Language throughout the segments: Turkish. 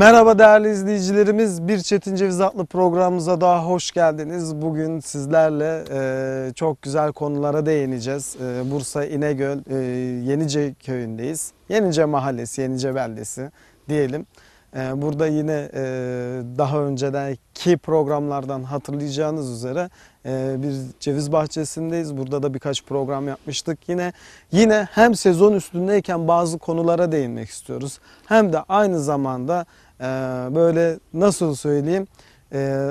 Merhaba değerli izleyicilerimiz. Bir Çetin Ceviz adlı programımıza daha hoş geldiniz. Bugün sizlerle e, çok güzel konulara değineceğiz. E, Bursa İnegöl e, Yenice köyündeyiz. Yenice mahallesi, Yenice beldesi diyelim. E, burada yine e, daha önceki programlardan hatırlayacağınız üzere e, bir ceviz bahçesindeyiz. Burada da birkaç program yapmıştık. Yine yine hem sezon üstündeyken bazı konulara değinmek istiyoruz. Hem de aynı zamanda ee, böyle nasıl söyleyeyim ee,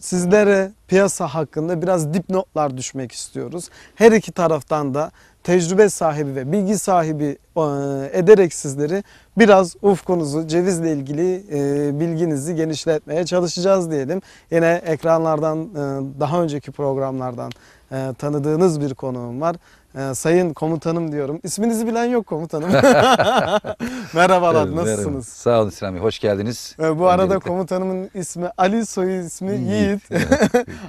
sizlere piyasa hakkında biraz dipnotlar düşmek istiyoruz. Her iki taraftan da tecrübe sahibi ve bilgi sahibi e, ederek sizleri biraz ufkunuzu, cevizle ilgili e, bilginizi genişletmeye çalışacağız diyelim. Yine ekranlardan e, daha önceki programlardan tanıdığınız bir konuğum var. E, sayın komutanım diyorum. İsminizi bilen yok komutanım. Merhabalar evet, nasılsınız? Merhaba. Sağ olun Sinan hoş geldiniz. E, bu Öncelikle. arada komutanımın ismi Ali soyu ismi Yiğit. Yiğit.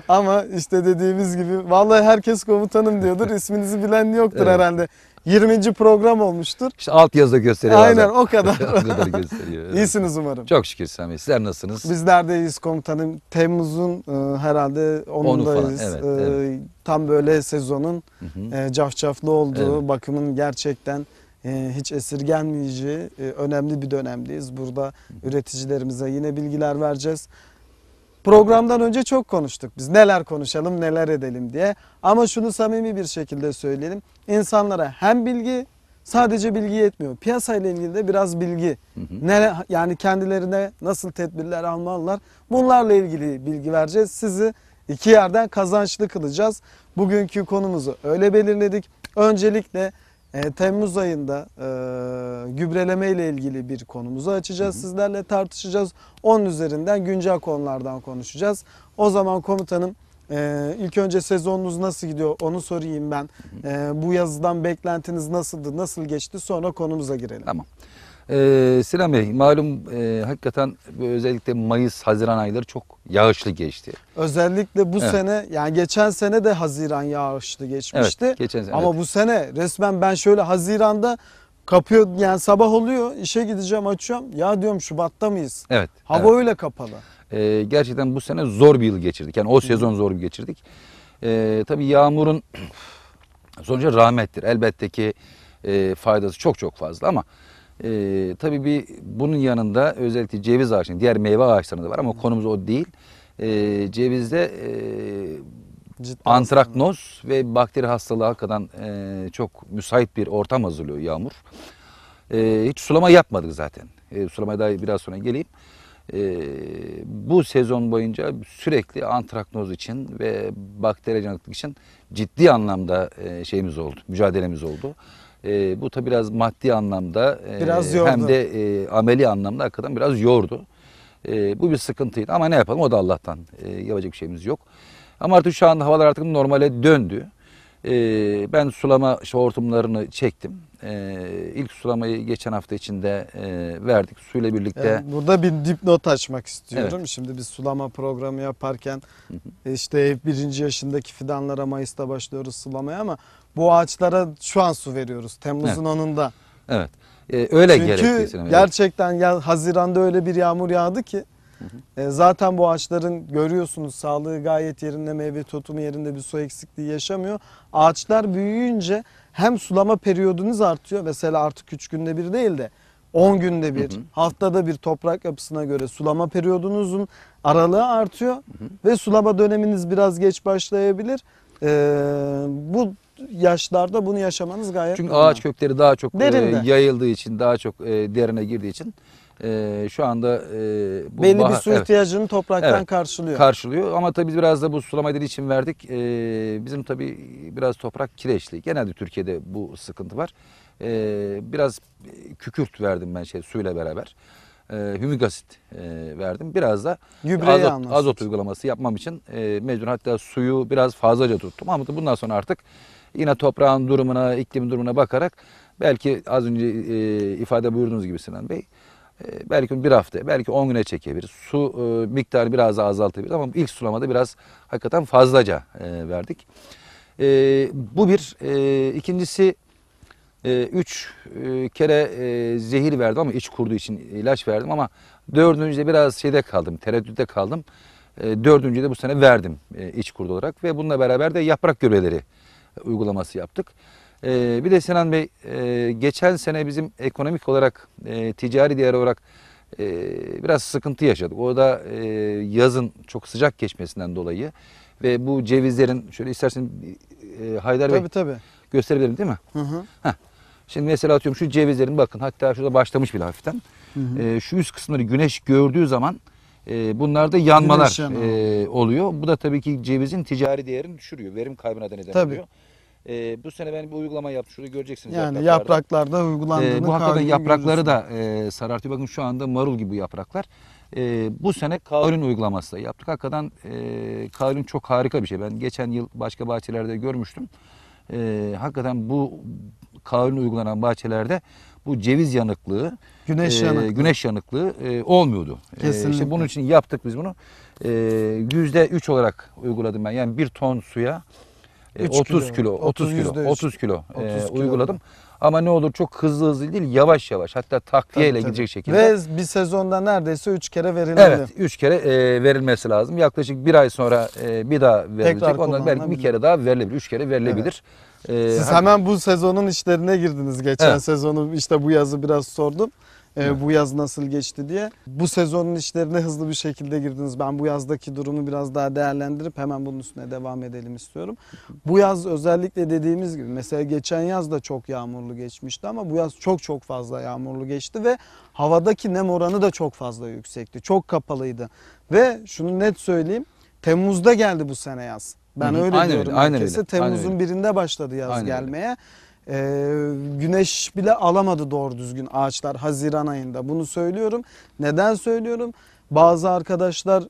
Ama işte dediğimiz gibi vallahi herkes komutanım diyordur. İsminizi bilen yoktur evet. herhalde. 20. program olmuştur. İşte alt yazıda gösteriyor. Aynen o kadar. o kadar gösteriyor. İyisiniz umarım. Çok şükür Sami. Sizler nasılsınız? Bizler de iyiyiz komutanım. Temmuz'un e, herhalde 10'undayız. Evet, e, evet. Tam böyle sezonun hı E, cafcaflı olduğu, evet. bakımın gerçekten e, hiç esirgenmeyeceği e, önemli bir dönemdeyiz. Burada üreticilerimize yine bilgiler vereceğiz. Programdan önce çok konuştuk biz neler konuşalım neler edelim diye. Ama şunu samimi bir şekilde söyleyelim. İnsanlara hem bilgi sadece bilgi yetmiyor. Piyasa ile ilgili de biraz bilgi. Hı hı. Nere, yani kendilerine nasıl tedbirler almalılar bunlarla ilgili bilgi vereceğiz. Sizi iki yerden kazançlı kılacağız. Bugünkü konumuzu öyle belirledik. Öncelikle e, Temmuz ayında e, gübreleme ile ilgili bir konumuzu açacağız. Hı hı. Sizlerle tartışacağız. Onun üzerinden güncel konulardan konuşacağız. O zaman komutanım ee, ilk önce sezonunuz nasıl gidiyor onu sorayım ben. Ee, bu yazıdan beklentiniz nasıldı, nasıl geçti sonra konumuza girelim. Tamam. Ee, Sinan Bey malum e, hakikaten özellikle Mayıs, Haziran ayları çok yağışlı geçti. Özellikle bu evet. sene yani geçen sene de Haziran yağışlı geçmişti. Evet, geçen sene, Ama evet. bu sene resmen ben şöyle Haziran'da kapıyor yani sabah oluyor işe gideceğim açıyorum ya diyorum Şubat'ta mıyız? Evet. Hava evet. öyle kapalı. Ee, gerçekten bu sene zor bir yıl geçirdik yani o sezon zor bir geçirdik. Ee, tabii yağmurun sonucu rahmettir elbette ki e, faydası çok çok fazla ama... Ee, tabii bir bunun yanında özellikle ceviz ağaçının diğer meyve ağaçlarında var ama Hı. konumuz o değil. Ee, cevizde e, Ciddi antraknoz ve bakteri hastalığı hakikaten e, çok müsait bir ortam hazırlıyor yağmur. E, hiç sulama yapmadık zaten. E, sulamaya da biraz sonra geleyim. E, bu sezon boyunca sürekli antraknoz için ve bakteri canlılık için ciddi anlamda e, şeyimiz oldu, mücadelemiz oldu. E, bu da biraz maddi anlamda e, biraz hem de e, ameli anlamda hakikaten biraz yordu. E, bu bir sıkıntıydı ama ne yapalım o da Allah'tan e, yapacak bir şeyimiz yok. Ama artık şu anda havalar artık normale döndü. E, ben sulama işte hortumlarını çektim. E, ilk sulamayı geçen hafta içinde e, verdik suyla birlikte. Yani burada bir dipnot açmak istiyorum. Evet. Şimdi biz sulama programı yaparken hı hı. işte birinci yaşındaki fidanlara Mayıs'ta başlıyoruz sulamaya ama bu ağaçlara şu an su veriyoruz Temmuz'un evet. 10'unda. Evet. Ee, öyle Çünkü gerekli. Çünkü gerçekten ya, Haziran'da öyle bir yağmur yağdı ki hı hı. E, zaten bu ağaçların görüyorsunuz sağlığı gayet yerinde meyve tutumu yerinde bir su eksikliği yaşamıyor. Ağaçlar büyüyünce hem sulama periyodunuz artıyor. Mesela artık 3 günde bir değil de 10 günde bir, hı hı. haftada bir toprak yapısına göre sulama periyodunuzun aralığı artıyor hı hı. ve sulama döneminiz biraz geç başlayabilir. Ee, bu yaşlarda bunu yaşamanız gayet Çünkü normal. ağaç kökleri daha çok e, Derinde. e, yayıldığı için, daha çok e, derine girdiği için e, şu anda e, bu Belli bir su evet, ihtiyacını topraktan Evet. karşılıyor. karşılıyor. Ama tabii biz biraz da bu sulama için verdik. E, bizim tabii biraz toprak kireçli. Genelde Türkiye'de bu sıkıntı var. E, biraz kükürt verdim ben şey suyla beraber. E, hümik asit e, verdim. Biraz da azot, azot uygulaması yapmam için e, mecbur hatta suyu biraz fazlaca tuttum. Ama bundan sonra artık Yine toprağın durumuna, iklim durumuna bakarak belki az önce e, ifade buyurduğunuz gibi Sinan Bey e, belki bir hafta, belki on güne çekebilir. Su e, miktarı biraz daha azaltabiliriz ama ilk sulamada biraz hakikaten fazlaca e, verdik. E, bu bir. E, ikincisi e, üç e, kere e, zehir verdim ama iç kurduğu için ilaç verdim ama dördüncüde biraz şeyde kaldım, tereddütte kaldım. E, dördüncüde bu sene verdim e, iç kurdu olarak ve bununla beraber de yaprak gübreleri uygulaması yaptık. Ee, bir de Sinan Bey e, geçen sene bizim ekonomik olarak e, ticari değer olarak e, biraz sıkıntı yaşadık. O da yazın çok sıcak geçmesinden dolayı ve bu cevizlerin şöyle istersen Haydar tabii, Bey tabii. gösterebilirim değil mi? Hı hı. Şimdi mesela atıyorum şu cevizlerin bakın hatta şurada başlamış bile hafiften. Hı hı. şu üst kısımları güneş gördüğü zaman bunlarda yanmalar oluyor. Bu da tabii ki cevizin ticari değerini düşürüyor. Verim kaybına da neden tabii. oluyor. E, bu sene ben bir uygulama yaptım. Şurada göreceksiniz. Yani yapraklarda, uygulandığını e, Bu hakikaten yaprakları görüyorsun. da e, sarartıyor. Bakın şu anda marul gibi yapraklar. E, bu sene kaolin uygulaması da yaptık. Hakikaten e, kaolin çok harika bir şey. Ben geçen yıl başka bahçelerde görmüştüm. E, hakikaten bu kaolin uygulanan bahçelerde bu ceviz yanıklığı, güneş e, yanıklığı, güneş yanıklığı e, olmuyordu. Kesinlikle. E, işte bunun için yaptık biz bunu. E, yüzde üç olarak uyguladım ben. Yani bir ton suya 30 e, kilo, 30 kilo, 30 kilo, 30 kilo, 30 e, kilo uyguladım. Ama ne olur çok hızlı hızlı değil yavaş yavaş hatta takviye ile gidecek şekilde. Ve bir sezonda neredeyse 3 kere verilmeli. Evet 3 kere e, verilmesi lazım. Yaklaşık bir ay sonra e, bir daha verilecek. Tekrar Ondan belki bir kere daha verilebilir. 3 kere verilebilir. Evet. Ee, Siz hemen bu sezonun işlerine girdiniz. Geçen evet. sezonu işte bu yazı biraz sordum e, bu yaz nasıl geçti diye. Bu sezonun işlerine hızlı bir şekilde girdiniz. Ben bu yazdaki durumu biraz daha değerlendirip hemen bunun üstüne devam edelim istiyorum. Bu yaz özellikle dediğimiz gibi mesela geçen yaz da çok yağmurlu geçmişti ama bu yaz çok çok fazla yağmurlu geçti ve havadaki nem oranı da çok fazla yüksekti. Çok kapalıydı. Ve şunu net söyleyeyim. Temmuz'da geldi bu sene yaz. Ben Hı-hı. öyle aynen diyorum öyle, Aynen öyle. Temmuz'un aynen birinde başladı yaz aynen gelmeye. Öyle. E, güneş bile alamadı doğru düzgün ağaçlar Haziran ayında. Bunu söylüyorum. Neden söylüyorum? Bazı arkadaşlar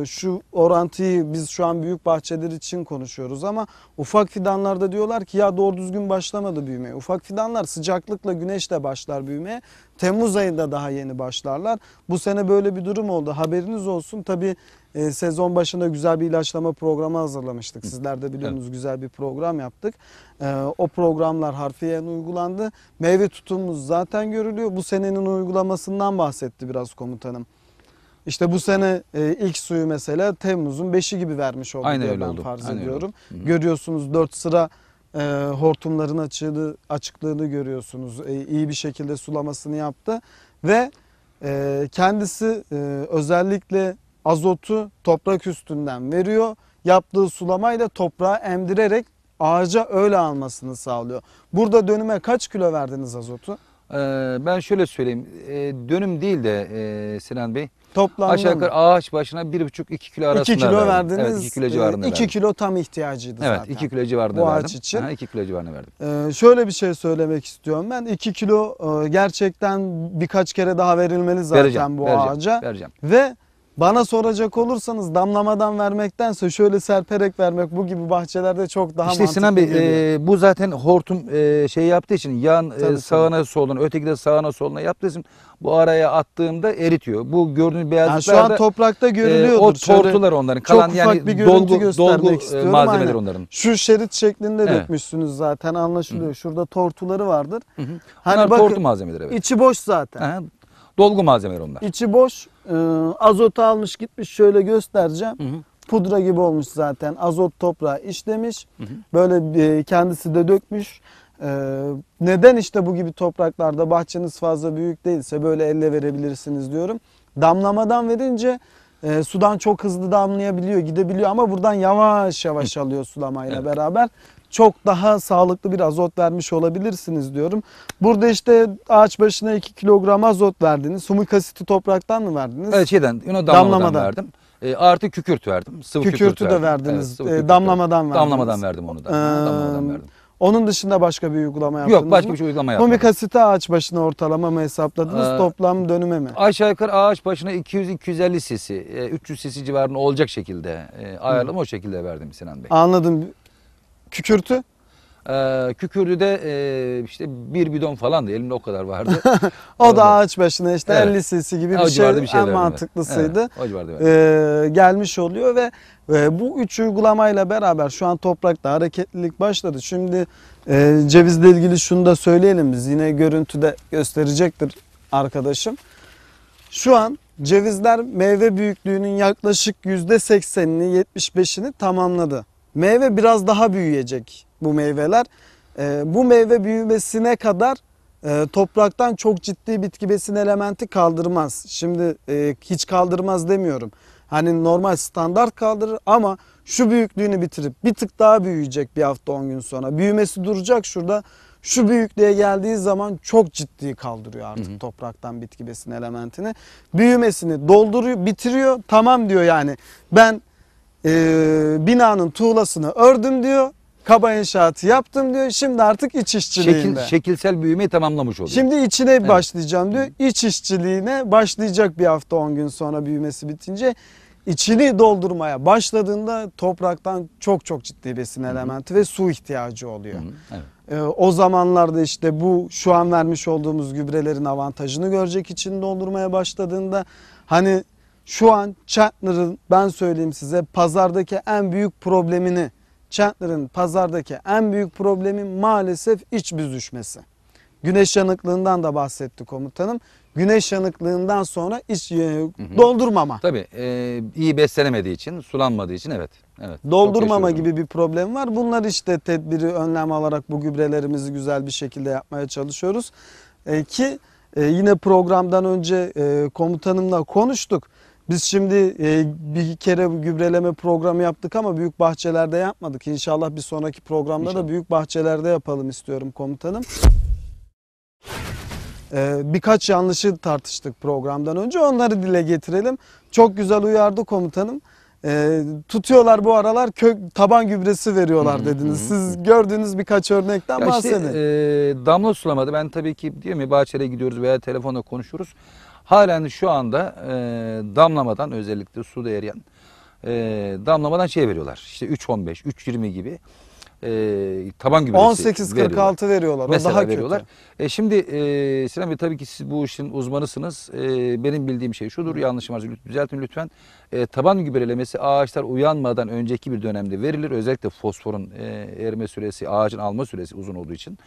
e, şu orantıyı biz şu an büyük bahçeler için konuşuyoruz ama ufak fidanlarda diyorlar ki ya doğru düzgün başlamadı büyümeye. Ufak fidanlar sıcaklıkla güneşle başlar büyümeye. Temmuz ayında daha yeni başlarlar. Bu sene böyle bir durum oldu. Haberiniz olsun. Tabii e, sezon başında güzel bir ilaçlama programı hazırlamıştık. Sizler de biliyorsunuz evet. güzel bir program yaptık. E, o programlar harfiyen uygulandı. Meyve tutumumuz zaten görülüyor. Bu senenin uygulamasından bahsetti biraz komutanım. İşte bu sene e, ilk suyu mesela Temmuz'un 5'i gibi vermiş oldu Aynı diye öyle ben oldu. farz Aynen ediyorum. Öyle. Görüyorsunuz 4 sıra e, hortumların açığını, açıklığını görüyorsunuz. E, iyi bir şekilde sulamasını yaptı ve e, kendisi e, özellikle azotu toprak üstünden veriyor. Yaptığı sulamayla toprağı emdirerek ağaca öyle almasını sağlıyor. Burada dönüme kaç kilo verdiniz azotu? Ee, ben şöyle söyleyeyim. Ee, dönüm değil de e, Sinan Bey Toplamda Aşağı yukarı ağaç başına 1,5-2 kilo arasında 2 kilo verdim. verdiniz. Evet 2 kilo ee, civarında 2 verdim. kilo tam ihtiyacıydı evet, zaten. Evet 2 kilo civarında Bu verdim. ağaç için. Ha, 2 kilo civarında verdim. Ee, şöyle bir şey söylemek istiyorum ben. 2 kilo e, gerçekten birkaç kere daha verilmeli zaten vereceğim, bu vereceğim, ağaca. Vereceğim. Ve bana soracak olursanız damlamadan vermektense şöyle serperek vermek bu gibi bahçelerde çok daha işte mantıklı. İşte Sinan Bey e, bu zaten hortum e, şey yaptığı için yan e, sağına tabii. soluna öteki de sağına soluna yaptığı için bu araya attığımda eritiyor. Bu gördüğünüz beyazlıklar yani şu an toprakta e, görülüyordur. E, o tortular onların kalan çok yani bir dolgu, dolgu e, malzemeler aynen. onların. Şu şerit şeklinde evet. dökmüşsünüz zaten anlaşılıyor. Hı. Şurada tortuları vardır. Hı hı. Hani Bunlar bakın, tortu malzemeleri evet. İçi boş zaten. Hı. Dolgu malzemeleri onlar. İçi boş e, azotu almış gitmiş şöyle göstereceğim. Hı hı. Pudra gibi olmuş zaten. Azot toprağı işlemiş. Hı hı. Böyle e, kendisi de dökmüş. Ee, neden işte bu gibi topraklarda bahçeniz fazla büyük değilse böyle elle verebilirsiniz diyorum. Damlamadan verince e, sudan çok hızlı damlayabiliyor, gidebiliyor ama buradan yavaş yavaş alıyor sulamayla evet. beraber çok daha sağlıklı bir azot vermiş olabilirsiniz diyorum. Burada işte ağaç başına 2 kilogram azot verdiniz. Sumik asiti topraktan mı verdiniz? Evet şeyden damlamadan, damlamadan. verdim. E, artı kükürt verdim. Sıvı kükürtü, kükürt de verdiniz. Evet, e, damlamadan verdiniz. Damlamadan verdim onu da. Ee, damlamadan verdim. Onun dışında başka bir uygulama yaptınız Yok başka mı? bir uygulama yaptım. Mumik asiti ağaç başına ortalama mı hesapladınız? Ee, Toplam dönüme mi? Aşağı yukarı ağaç başına 200-250 sisi, 300 sisi civarında olacak şekilde e, ayarlama o şekilde verdim Sinan Bey. Anladım kükürtü. Ee, kükürdü de e, işte bir bidon falan falandı. Elimde o kadar vardı. o da ağaç başına işte evet. 50 cc gibi bir şey. Bir en mantıklısıydı. Evet, o civarda ee, şey gelmiş oluyor ve e, bu üç uygulamayla beraber şu an toprakta hareketlilik başladı. Şimdi e, cevizle ilgili şunu da söyleyelim. Biz yine görüntüde gösterecektir arkadaşım. Şu an cevizler meyve büyüklüğünün yaklaşık %80'ini 75'ini tamamladı meyve biraz daha büyüyecek bu meyveler. Ee, bu meyve büyümesine kadar e, topraktan çok ciddi bitki besin elementi kaldırmaz. Şimdi e, hiç kaldırmaz demiyorum. Hani normal standart kaldırır ama şu büyüklüğünü bitirip bir tık daha büyüyecek bir hafta 10 gün sonra. Büyümesi duracak şurada. Şu büyüklüğe geldiği zaman çok ciddi kaldırıyor artık hı hı. topraktan bitki besin elementini. Büyümesini dolduruyor, bitiriyor. Tamam diyor yani. Ben e, binanın tuğlasını ördüm diyor. Kaba inşaatı yaptım diyor. Şimdi artık iç işçiliğinde. Şekil, şekilsel büyümeyi tamamlamış oluyor. Şimdi içine evet. başlayacağım diyor. İç işçiliğine başlayacak bir hafta 10 gün sonra büyümesi bitince içini doldurmaya başladığında topraktan çok çok ciddi besin elementi ve su ihtiyacı oluyor. Evet. Ee, o zamanlarda işte bu şu an vermiş olduğumuz gübrelerin avantajını görecek için doldurmaya başladığında hani şu an Chandler'ın ben söyleyeyim size pazardaki en büyük problemini Chandler'ın pazardaki en büyük problemi maalesef iç büzüşmesi. Güneş yanıklığından da bahsetti komutanım. Güneş yanıklığından sonra iç hı hı. doldurmama. Tabii e, iyi beslenemediği için, sulanmadığı için evet. evet Doldurmama gibi bir problem var. Bunlar işte tedbiri önlem alarak bu gübrelerimizi güzel bir şekilde yapmaya çalışıyoruz. E, ki e, yine programdan önce e, komutanımla konuştuk. Biz şimdi e, bir kere gübreleme programı yaptık ama büyük bahçelerde yapmadık. İnşallah bir sonraki programda İnşallah. da büyük bahçelerde yapalım istiyorum komutanım. E, birkaç yanlışı tartıştık programdan önce onları dile getirelim. Çok güzel uyardı komutanım. Ee, tutuyorlar bu aralar kök taban gübresi veriyorlar dediniz. Siz gördüğünüz birkaç örnekten ya bahsedin. Işte, e, damla sulamadı. ben tabii ki diyor mi bahçede gidiyoruz veya telefonda konuşuruz halen şu anda e, damlamadan özellikle su da eriyen e, damlamadan şey veriyorlar. İşte 3.15, 3.20 gibi e, taban gübresi 18.46 veriyorlar. veriyorlar. O Mesela daha veriyorlar. Kötü. E, şimdi e, Sinan Bey tabii ki siz bu işin uzmanısınız. E, benim bildiğim şey şudur. Yanlışım varsa düzeltin lütfen. E, taban gübrelemesi ağaçlar uyanmadan önceki bir dönemde verilir. Özellikle fosforun e, erime süresi, ağacın alma süresi uzun olduğu için.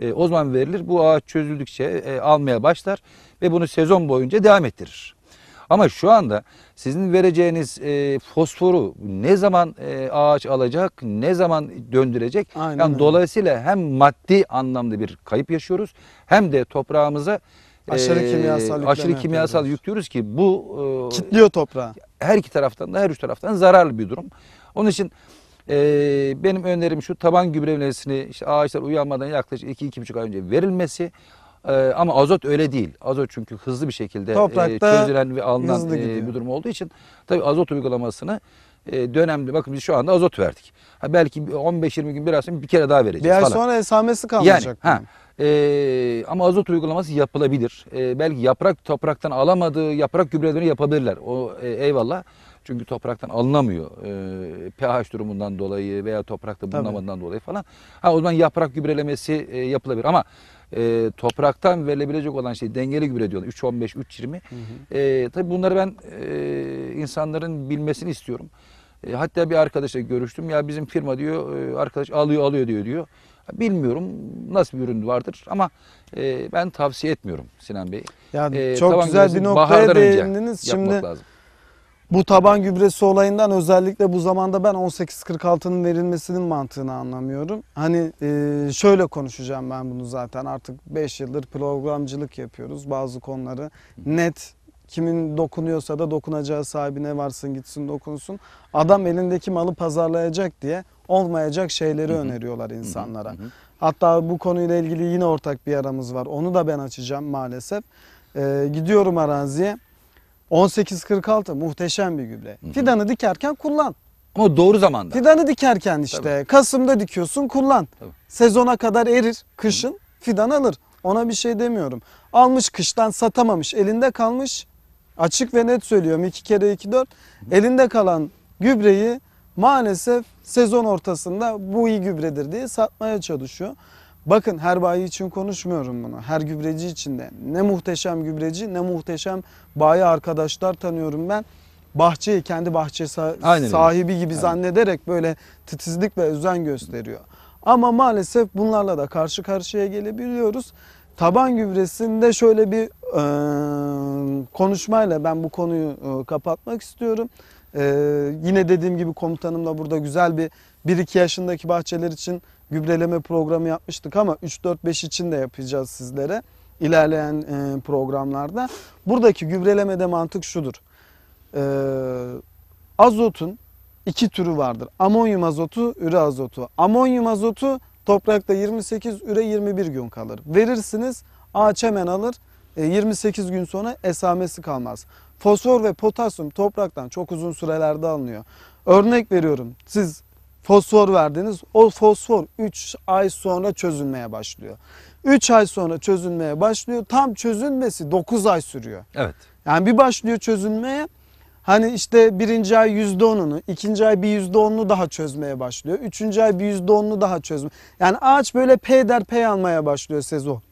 E, o zaman verilir. Bu ağaç çözüldükçe e, almaya başlar ve bunu sezon boyunca devam ettirir. Ama şu anda sizin vereceğiniz e, fosforu ne zaman e, ağaç alacak, ne zaman döndürecek. Aynen yani öyle. dolayısıyla hem maddi anlamda bir kayıp yaşıyoruz hem de toprağımıza e, aşırı kimyasal, aşırı kimyasal yüklüyoruz ki bu e, kitliyor toprağı. Her iki taraftan da her üç taraftan zararlı bir durum. Onun için ee, benim önerim şu taban gübrelerini işte ağaçlar uyanmadan yaklaşık 2-2,5 ay önce verilmesi. Ee, ama azot öyle değil. Azot çünkü hızlı bir şekilde Toprakta e, çözülen ve alınan e, bir durum olduğu için tabii azot uygulamasını e, dönemli bakın biz şu anda azot verdik. Ha, belki 15-20 gün biraz sonra bir kere daha vereceğiz. Bir ay sonra esamesi kalmayacak. Yani, ha, e, ama azot uygulaması yapılabilir. E, belki yaprak topraktan alamadığı yaprak gübrelerini yapabilirler. O e, eyvallah. Çünkü topraktan alınamıyor. E, pH durumundan dolayı veya toprakta bulunamadan dolayı falan. Ha o zaman yaprak gübrelemesi e, yapılabilir ama e, topraktan verilebilecek olan şey dengeli gübre diyorlar. 315, 320. E, tabii bunları ben e, insanların bilmesini istiyorum. E, hatta bir arkadaşla görüştüm. Ya bizim firma diyor, e, arkadaş alıyor alıyor diyor diyor. Bilmiyorum nasıl bir ürün vardır ama e, ben tavsiye etmiyorum Sinan Bey. Yani e, çok güzel bir noktaya değindiniz. Şimdi lazım. Bu taban gübresi olayından özellikle bu zamanda ben 1846'nın verilmesinin mantığını anlamıyorum. Hani e, şöyle konuşacağım ben bunu zaten artık 5 yıldır programcılık yapıyoruz. Bazı konuları net kimin dokunuyorsa da dokunacağı sahibine varsın gitsin dokunsun. Adam elindeki malı pazarlayacak diye olmayacak şeyleri öneriyorlar insanlara. Hatta bu konuyla ilgili yine ortak bir aramız var. Onu da ben açacağım maalesef. E, gidiyorum araziye 1846 muhteşem bir gübre. Hı hı. Fidanı dikerken kullan. Ama doğru zamanda. Fidanı dikerken işte Tabii. Kasım'da dikiyorsun kullan. Tabii. Sezona kadar erir, kışın hı. fidan alır. Ona bir şey demiyorum. Almış kıştan satamamış, elinde kalmış. Açık ve net söylüyorum 2 kere 2 4. Elinde kalan gübreyi maalesef sezon ortasında bu iyi gübredir diye satmaya çalışıyor. Bakın her bayi için konuşmuyorum bunu. Her gübreci için de. Ne muhteşem gübreci ne muhteşem bayi arkadaşlar tanıyorum ben. Bahçeyi kendi bahçe sahibi gibi Aynen. zannederek böyle titizlik ve özen gösteriyor. Ama maalesef bunlarla da karşı karşıya gelebiliyoruz. Taban gübresinde şöyle bir e, konuşmayla ben bu konuyu e, kapatmak istiyorum. E, yine dediğim gibi komutanımla burada güzel bir 1-2 yaşındaki bahçeler için gübreleme programı yapmıştık ama 3-4-5 için de yapacağız sizlere ilerleyen e, programlarda. Buradaki gübrelemede mantık şudur. E, azotun iki türü vardır. Amonyum azotu, üre azotu. Amonyum azotu toprakta 28, üre 21 gün kalır. Verirsiniz ağaç hemen alır. 28 e, gün sonra esamesi kalmaz. Fosfor ve potasyum topraktan çok uzun sürelerde alınıyor. Örnek veriyorum siz fosfor verdiniz. O fosfor 3 ay sonra çözülmeye başlıyor. 3 ay sonra çözülmeye başlıyor. Tam çözülmesi 9 ay sürüyor. Evet. Yani bir başlıyor çözülmeye. Hani işte birinci ay yüzde onunu, ikinci ay bir yüzde onunu daha çözmeye başlıyor. Üçüncü ay bir yüzde onunu daha çözme. Yani ağaç böyle peyderpey almaya başlıyor sezon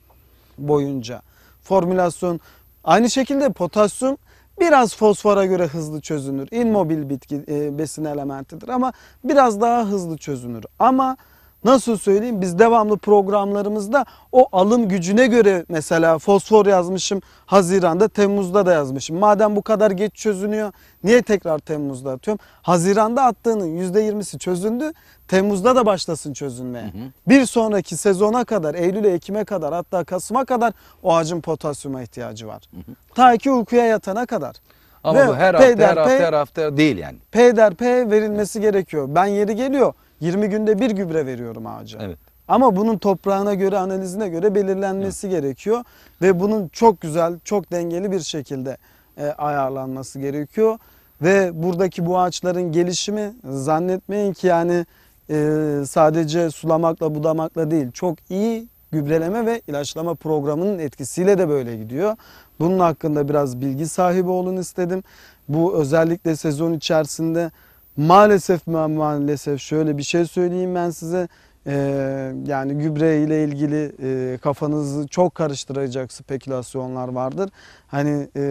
boyunca. Formülasyon. Aynı şekilde potasyum Biraz fosfora göre hızlı çözünür. İnmobil bitki e, besin elementidir ama biraz daha hızlı çözünür. Ama Nasıl söyleyeyim biz devamlı programlarımızda o alım gücüne göre mesela fosfor yazmışım Haziran'da Temmuz'da da yazmışım. Madem bu kadar geç çözünüyor niye tekrar Temmuz'da atıyorum? Haziran'da attığının %20'si çözündü Temmuz'da da başlasın çözünmeye. Hı hı. Bir sonraki sezona kadar Eylül'e Ekim'e kadar hatta Kasım'a kadar o ağacın potasyuma ihtiyacı var. Hı hı. Ta ki uykuya yatana kadar. Ama Ve bu her hafta her hafta her hafta değil yani. Peyderpey verilmesi gerekiyor. Ben yeri geliyor 20 günde bir gübre veriyorum ağaca. Evet. Ama bunun toprağına göre analizine göre belirlenmesi evet. gerekiyor. Ve bunun çok güzel çok dengeli bir şekilde e, ayarlanması gerekiyor. Ve buradaki bu ağaçların gelişimi zannetmeyin ki yani e, sadece sulamakla budamakla değil çok iyi gübreleme ve ilaçlama programının etkisiyle de böyle gidiyor. Bunun hakkında biraz bilgi sahibi olun istedim. Bu özellikle sezon içerisinde Maalesef maalesef şöyle bir şey söyleyeyim ben size. Ee, yani gübre ile ilgili e, kafanızı çok karıştıracak spekülasyonlar vardır. Hani e,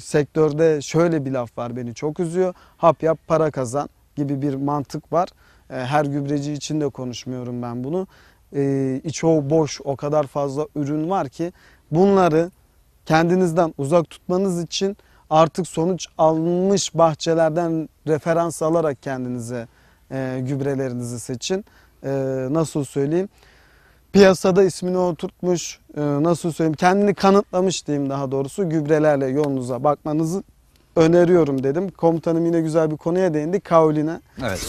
sektörde şöyle bir laf var beni çok üzüyor. Hap yap para kazan gibi bir mantık var. E, her gübreci için de konuşmuyorum ben bunu. E, o boş o kadar fazla ürün var ki bunları kendinizden uzak tutmanız için artık sonuç almış bahçelerden referans alarak kendinize e, gübrelerinizi seçin. E, nasıl söyleyeyim? Piyasada ismini oturtmuş, e, nasıl söyleyeyim? Kendini kanıtlamış diyeyim daha doğrusu gübrelerle yolunuza bakmanızı öneriyorum dedim. Komutanım yine güzel bir konuya değindi. Kaoline. Evet.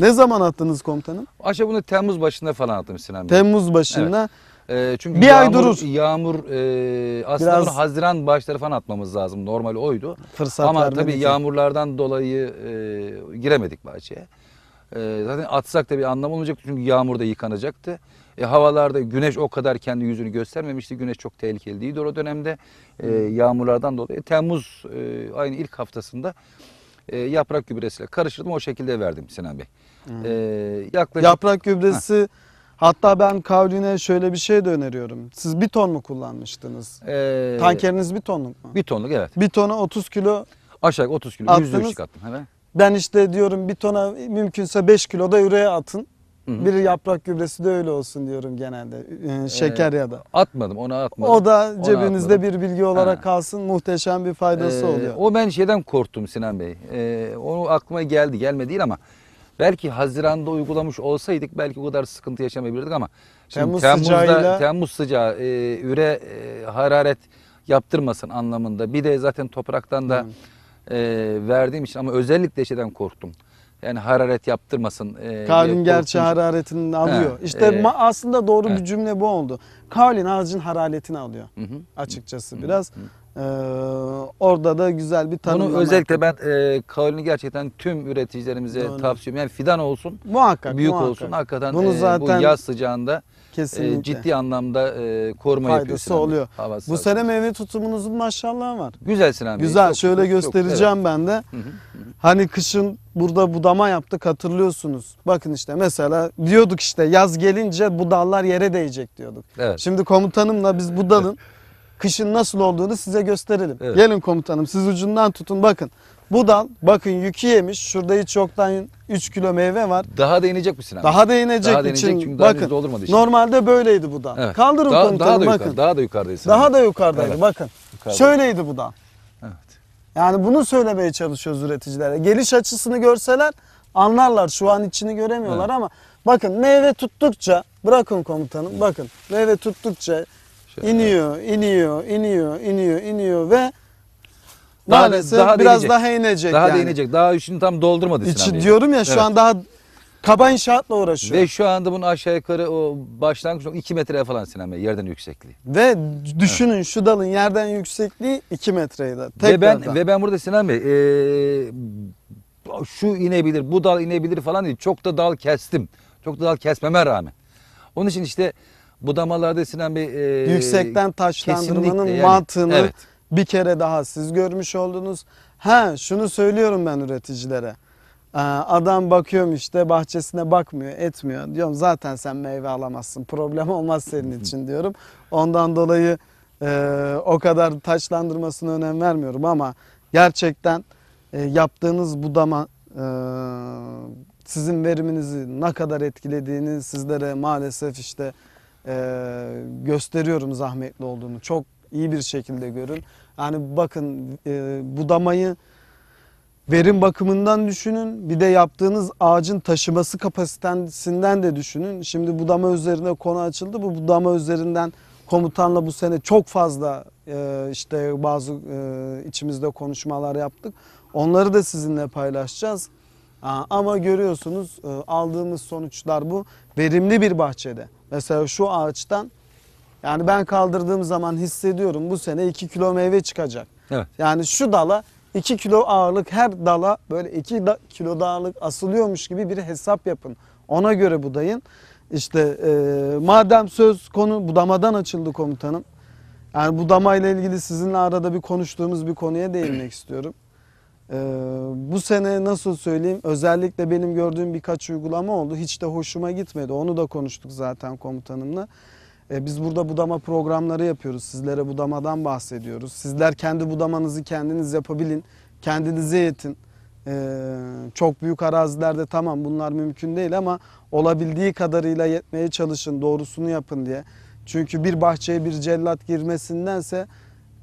Ne zaman attınız komutanım? Aşağı bunu Temmuz başında falan attım Sinan Bey. Temmuz başında. Evet. E, çünkü bir yağmur, ay durur. Yağmur e, aslında Biraz... bunu Haziran başları falan atmamız lazım. Normal oydu. Fırsat Ama tabii için. yağmurlardan dolayı e, giremedik bahçeye. E, zaten atsak da bir anlam olmayacaktı çünkü yağmur da yıkanacaktı. E, havalarda güneş o kadar kendi yüzünü göstermemişti. Güneş çok tehlikeliydi o dönemde. E, hmm. yağmurlardan dolayı Temmuz e, ayının ilk haftasında e, yaprak gübresiyle karıştırdım. O şekilde verdim Sinan Bey. Hmm. E, yaklaşık... Yaprak gübresi... Heh Hatta ben Kavli'ne şöyle bir şey de öneriyorum. Siz bir ton mu kullanmıştınız? Ee, Tankeriniz bir tonluk mu? Bir tonluk evet. Bir tona 30 kilo Aşağı 30 kilo, 100 attınız. attım. Hemen. Ben işte diyorum bir tona mümkünse 5 kilo da üreye atın. Hı-hı. Bir yaprak gübresi de öyle olsun diyorum genelde. Ee, ee, şeker ee, ya da. Atmadım ona atmadım. O da cebinizde atmadım. bir bilgi olarak ha. kalsın muhteşem bir faydası ee, oluyor. O ben şeyden korktum Sinan Bey. Ee, onu aklıma geldi gelmedi değil ama Belki Haziran'da uygulamış olsaydık belki o kadar sıkıntı yaşamayabilirdik ama Temmuz Temmuz'da sıcağıyla... Temmuz sıcağı e, üre e, hararet yaptırmasın anlamında. Bir de zaten topraktan da hmm. e, verdiğim için ama özellikle şeyden korktum. Yani hararet yaptırmasın. E, Kavlin gerçi hararetini alıyor. Ha, e, işte e, aslında doğru evet. bir cümle bu oldu. Kavlin ağacın hararetini alıyor. Hı hı. Açıkçası hı hı. biraz. Hı hı. Ee, orada da güzel bir tanım. Bunu özellikle ben e, kavlini gerçekten tüm üreticilerimize Doğru. tavsiyem. Yani fidan olsun, muhakkak, büyük muhakkak. olsun. Hakikaten Bunu e, bu yaz sıcağında E, ciddi anlamda e, koruma Faydası oluyor. Havası bu sene meyve tutumunuzun maşallah var. Güzel Sinan Güzel. Çok, Şöyle çok, göstereceğim çok, evet. ben de. Hı hı. Hani kışın burada budama yaptık hatırlıyorsunuz. Bakın işte mesela diyorduk işte yaz gelince budallar yere değecek diyorduk. Evet. Şimdi komutanımla biz budanın kışın nasıl olduğunu size gösterelim. Evet. Gelin komutanım siz ucundan tutun bakın. Bu dal bakın yükü yemiş. Şurada hiç yoktan 3 kilo meyve var. Daha da inecek misin abi? Daha da inecek daha için. Inecek çünkü daha bakın işte. normalde böyleydi bu dal. Evet. Kaldırın daha, komutanım daha da bakın. Yukarı, daha da yukarıdayız. Daha yani. da yukarıdaydı evet. bakın. Yukarıda. Şöyleydi bu dal. Evet. Yani bunu söylemeye çalışıyoruz üreticilere. Geliş açısını görseler anlarlar. Şu an içini göremiyorlar evet. ama bakın meyve tuttukça bırakın komutanım bakın meyve tuttukça Şöyle. İniyor, iniyor, iniyor, iniyor, iniyor ve daha, maalesef daha biraz inecek. daha inecek. Daha yani. da inecek. Daha işini tam doldurmadı İçi diyorum ya şu evet. an daha kaba inşaatla uğraşıyor. Ve şu anda bunun aşağı yukarı o başlangıç 2 metreye falan Sinan Bey yerden yüksekliği. Ve düşünün evet. şu dalın yerden yüksekliği 2 metreydi. Ve ben, ve ben burada Sinan Bey ee, şu inebilir, bu dal inebilir falan değil. Çok da dal kestim. Çok da dal kesmeme rağmen. Onun için işte budamalarda Sinan Bey e, yüksekten taşlandırmanın yani, mantığını evet. bir kere daha siz görmüş oldunuz. Ha şunu söylüyorum ben üreticilere. Ee, adam bakıyorum işte bahçesine bakmıyor etmiyor. Diyorum zaten sen meyve alamazsın problem olmaz senin için diyorum. Ondan dolayı e, o kadar taşlandırmasına önem vermiyorum ama gerçekten e, yaptığınız budama e, sizin veriminizi ne kadar etkilediğini sizlere maalesef işte e, gösteriyorum zahmetli olduğunu. Çok iyi bir şekilde görün. Yani bakın e, budamayı verim bakımından düşünün. Bir de yaptığınız ağacın taşıması kapasitesinden de düşünün. Şimdi budama üzerine konu açıldı. Bu budama üzerinden komutanla bu sene çok fazla e, işte bazı e, içimizde konuşmalar yaptık. Onları da sizinle paylaşacağız. Ama görüyorsunuz e, aldığımız sonuçlar bu. Verimli bir bahçede. Mesela şu ağaçtan yani ben kaldırdığım zaman hissediyorum bu sene 2 kilo meyve çıkacak. Evet. Yani şu dala 2 kilo ağırlık her dala böyle 2 da, kilo ağırlık asılıyormuş gibi bir hesap yapın. Ona göre budayın. İşte e, madem söz konu budamadan açıldı komutanım. Yani budamayla ilgili sizinle arada bir konuştuğumuz bir konuya değinmek istiyorum. Ee, bu sene nasıl söyleyeyim özellikle benim gördüğüm birkaç uygulama oldu. Hiç de hoşuma gitmedi. Onu da konuştuk zaten komutanımla. Ee, biz burada budama programları yapıyoruz. Sizlere budamadan bahsediyoruz. Sizler kendi budamanızı kendiniz yapabilin. Kendinize yetin. Ee, çok büyük arazilerde tamam bunlar mümkün değil ama olabildiği kadarıyla yetmeye çalışın. Doğrusunu yapın diye. Çünkü bir bahçeye bir cellat girmesindense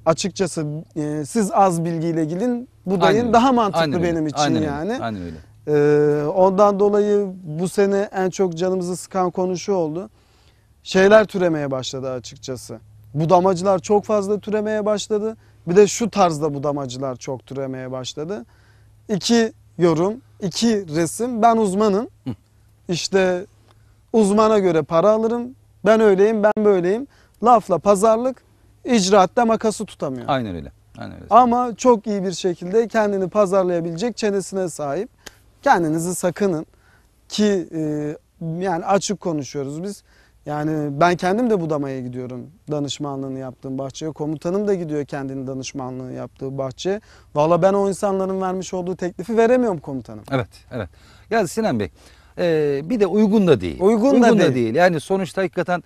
açıkçası e, siz az bilgiyle gidin budayın aynen, daha mantıklı aynen, benim için aynen, yani. Aynen öyle. E, ondan dolayı bu sene en çok canımızı sıkan konu şu oldu. Şeyler türemeye başladı açıkçası. Budamacılar çok fazla türemeye başladı. Bir de şu tarzda budamacılar çok türemeye başladı. İki yorum, iki resim. Ben uzmanım. Hı. İşte uzmana göre para alırım. Ben öyleyim, ben böyleyim. Lafla pazarlık icraatta makası tutamıyor. Aynen öyle. Aynen öyle. Ama çok iyi bir şekilde kendini pazarlayabilecek çenesine sahip. Kendinizi sakının ki e, yani açık konuşuyoruz biz. Yani ben kendim de budamaya gidiyorum danışmanlığını yaptığım bahçeye. Komutanım da gidiyor kendini danışmanlığını yaptığı bahçeye. Valla ben o insanların vermiş olduğu teklifi veremiyorum komutanım. Evet, evet. Ya Sinan Bey, e, bir de uygun da değil. Uygun, uygun da, da değil. değil. Yani sonuçta hakikaten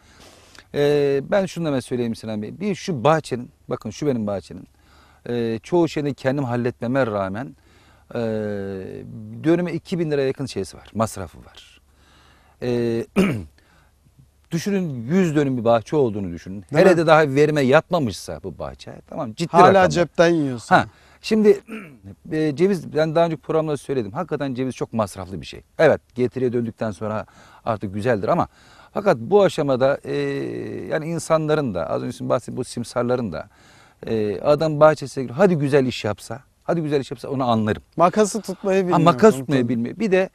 ee, ben şunu da söyleyeyim Sinan Bey. Bir şu bahçenin, bakın şu benim bahçenin. Ee, çoğu şeyini kendim halletmeme rağmen e, dönüme 2000 lira yakın şeysi var, masrafı var. Ee, düşünün 100 dönüm bir bahçe olduğunu düşünün. Değil Hele mi? de daha verime yatmamışsa bu bahçe. Tamam ciddi Hala rakamlar. cepten yiyorsun. Ha, şimdi e, ceviz ben daha önce programda söyledim. Hakikaten ceviz çok masraflı bir şey. Evet getiriye döndükten sonra artık güzeldir ama fakat bu aşamada e, yani insanların da az önce bahsettiğim bu simsarların da e, adam bahçesine hadi güzel iş yapsa hadi güzel iş yapsa onu anlarım. Makası tutmayı bilmiyor. Ha, makas tutmayı bilmiyor. Bir de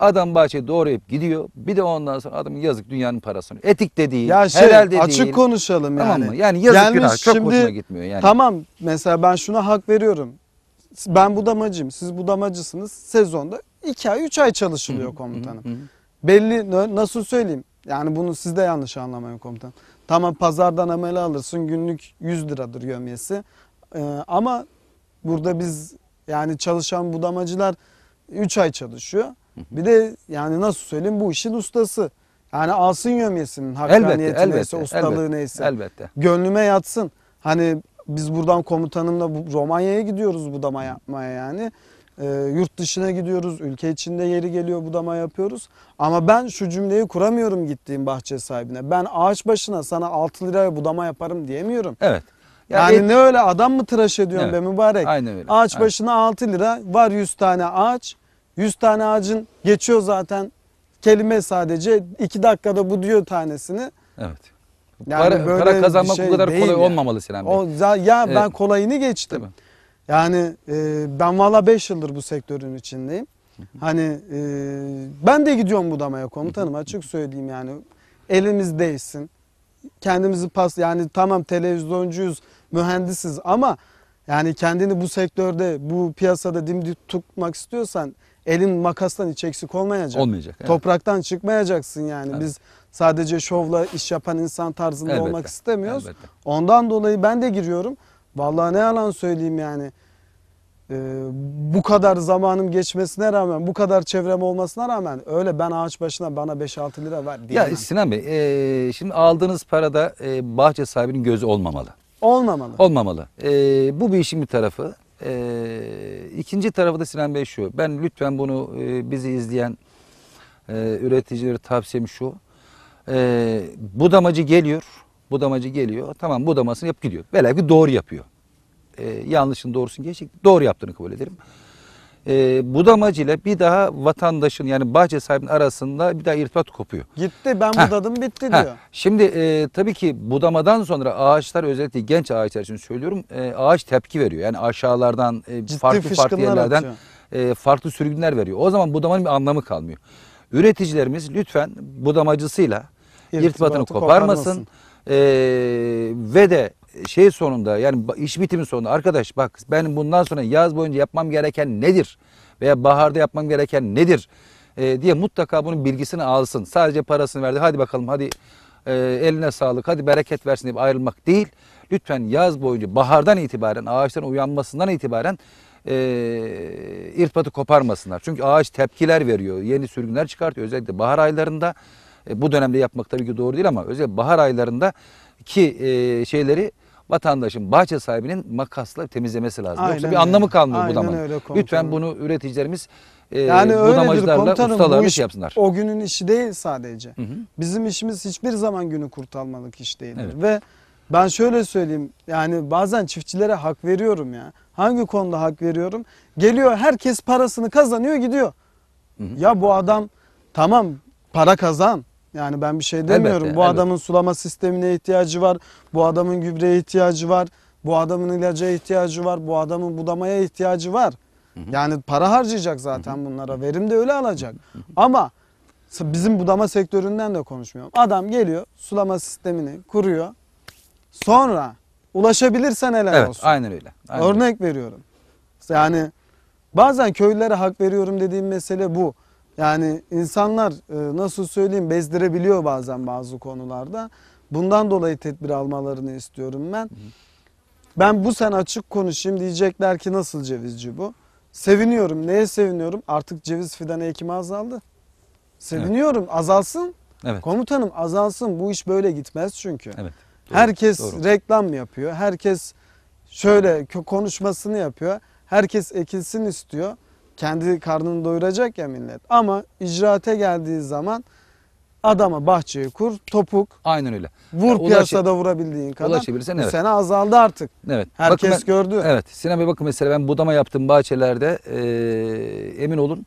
Adam bahçeye doğrayıp gidiyor. Bir de ondan sonra adamın yazık dünyanın parasını. Etik de değil, ya şey, helal de açık değil. konuşalım tamam yani. mı? Yani yazık Gelmiş, günah. Çok şimdi, hoşuma gitmiyor yani. Tamam mesela ben şuna hak veriyorum. Ben budamacıyım, siz budamacısınız. Sezonda 2 ay 3 ay çalışılıyor komutanım. Belli nasıl söyleyeyim yani bunu siz de yanlış anlamayın komutan. Tamam pazardan amele alırsın günlük 100 liradır gömyesi. Ee, ama burada biz yani çalışan budamacılar 3 ay çalışıyor. Bir de yani nasıl söyleyeyim bu işin ustası. Yani alsın gömyesinin hakkaniyeti elbette, elbette, neyse, ustalığı elbette, neyse. Elbette. Gönlüme yatsın. Hani biz buradan komutanımla Romanya'ya gidiyoruz budama yapmaya yani. E, yurt dışına gidiyoruz, ülke içinde yeri geliyor budama yapıyoruz. Ama ben şu cümleyi kuramıyorum gittiğim bahçe sahibine. Ben ağaç başına sana 6 liraya budama yaparım diyemiyorum. Evet. Yani, yani ne öyle adam mı tıraş ediyorsun evet. be mübarek? Aynen öyle. Ağaç Aynen. başına 6 lira var 100 tane ağaç. 100 tane ağacın geçiyor zaten kelime sadece 2 dakikada bu diyor tanesini. Evet. Yani para, böyle para kazanmak şey bu kadar kolay yani. olmamalı Sinan Bey. O, ya ben evet. kolayını geçtim. Tabii. Yani e, ben valla 5 yıldır bu sektörün içindeyim. Hani e, ben de gidiyorum budamaya komutanım açık söyleyeyim yani. Elimiz değsin. Kendimizi pas yani tamam televizyoncuyuz, mühendisiz ama yani kendini bu sektörde, bu piyasada dimdik tutmak istiyorsan elin makastan hiç eksik olmayacak. Olmayacak. Evet. Topraktan çıkmayacaksın yani. Evet. Biz sadece şovla iş yapan insan tarzında Elbette. olmak istemiyoruz. Elbette. Ondan dolayı ben de giriyorum. Vallahi ne yalan söyleyeyim yani. Ee, bu kadar zamanım geçmesine rağmen, bu kadar çevrem olmasına rağmen öyle ben ağaç başına bana 5-6 lira ver diyemem. Ya Sinan Bey, e, şimdi aldığınız parada e, bahçe sahibinin gözü olmamalı. Olmamalı. Olmamalı. E, bu bir işin bir tarafı. E, ikinci tarafı da Sinan Bey şu. Ben lütfen bunu e, bizi izleyen e, üreticilere tavsiyem şu. E, budamacı geliyor Budamacı geliyor. Tamam budamasını yapıp gidiyor. Velev ki doğru yapıyor. E, yanlışın doğrusunu geçecek. Doğru yaptığını kabul ederim. E, ee, budamacı ile bir daha vatandaşın yani bahçe sahibinin arasında bir daha irtibat kopuyor. Gitti ben ha. budadım bitti ha. diyor. Şimdi e, tabii ki budamadan sonra ağaçlar özellikle genç ağaçlar için söylüyorum e, ağaç tepki veriyor. Yani aşağılardan e, farklı farklı yerlerden e, farklı sürgünler veriyor. O zaman budamanın bir anlamı kalmıyor. Üreticilerimiz lütfen budamacısıyla irtibatını, irtibatını koparmasın. koparmasın ee, ve de şey sonunda yani iş bitimi sonunda arkadaş bak ben bundan sonra yaz boyunca yapmam gereken nedir? Veya baharda yapmam gereken nedir? Ee, diye mutlaka bunun bilgisini alsın. Sadece parasını verdi hadi bakalım hadi e, eline sağlık hadi bereket versin diye ayrılmak değil. Lütfen yaz boyunca bahardan itibaren ağaçların uyanmasından itibaren e, irtibatı koparmasınlar. Çünkü ağaç tepkiler veriyor. Yeni sürgünler çıkartıyor özellikle bahar aylarında. E, bu dönemde yapmak tabii ki doğru değil ama özellikle bahar aylarında ki e, şeyleri vatandaşın, bahçe sahibinin makasla temizlemesi lazım. Aynen Yoksa bir öyle. anlamı kalmıyor bu zaman. Lütfen bunu üreticilerimiz e, yani budamacılarla, ustalarla iş, şey yapsınlar. O günün işi değil sadece. Hı hı. Bizim işimiz hiçbir zaman günü kurtarmalık iş değildir. Evet. Ve ben şöyle söyleyeyim yani bazen çiftçilere hak veriyorum ya. Hangi konuda hak veriyorum? Geliyor herkes parasını kazanıyor gidiyor. Hı hı. Ya bu adam tamam para kazan yani ben bir şey demiyorum. Elbette, bu elbette. adamın sulama sistemine ihtiyacı var. Bu adamın gübreye ihtiyacı var. Bu adamın ilaca ihtiyacı var. Bu adamın budamaya ihtiyacı var. Yani para harcayacak zaten bunlara. Verim de öyle alacak. Ama bizim budama sektöründen de konuşmuyorum. Adam geliyor sulama sistemini kuruyor. Sonra ulaşabilirsen helal evet, olsun. Evet aynen öyle. Aynen Örnek öyle. veriyorum. Yani bazen köylülere hak veriyorum dediğim mesele bu. Yani insanlar e, nasıl söyleyeyim bezdirebiliyor bazen bazı konularda. Bundan dolayı tedbir almalarını istiyorum ben. Ben bu sen açık konuşayım diyecekler ki nasıl cevizci bu? Seviniyorum. Neye seviniyorum? Artık ceviz fidan ekimi azaldı. Seviniyorum. Evet. Azalsın. Evet. Komutanım azalsın. Bu iş böyle gitmez çünkü. Evet. Doğru, herkes doğru. reklam yapıyor. Herkes şöyle konuşmasını yapıyor. Herkes ekilsin istiyor. Kendi karnını doyuracak ya millet. Ama icraate geldiği zaman adama bahçeyi kur, topuk. Aynen öyle. Vur yani piyasada şey, vurabildiğin kadar. Ulaşabilirsen evet. Bu sene azaldı artık. Evet. Herkes bakın gördü. Evet. Sinan Bey bakın mesela ben budama yaptığım bahçelerde e, emin olun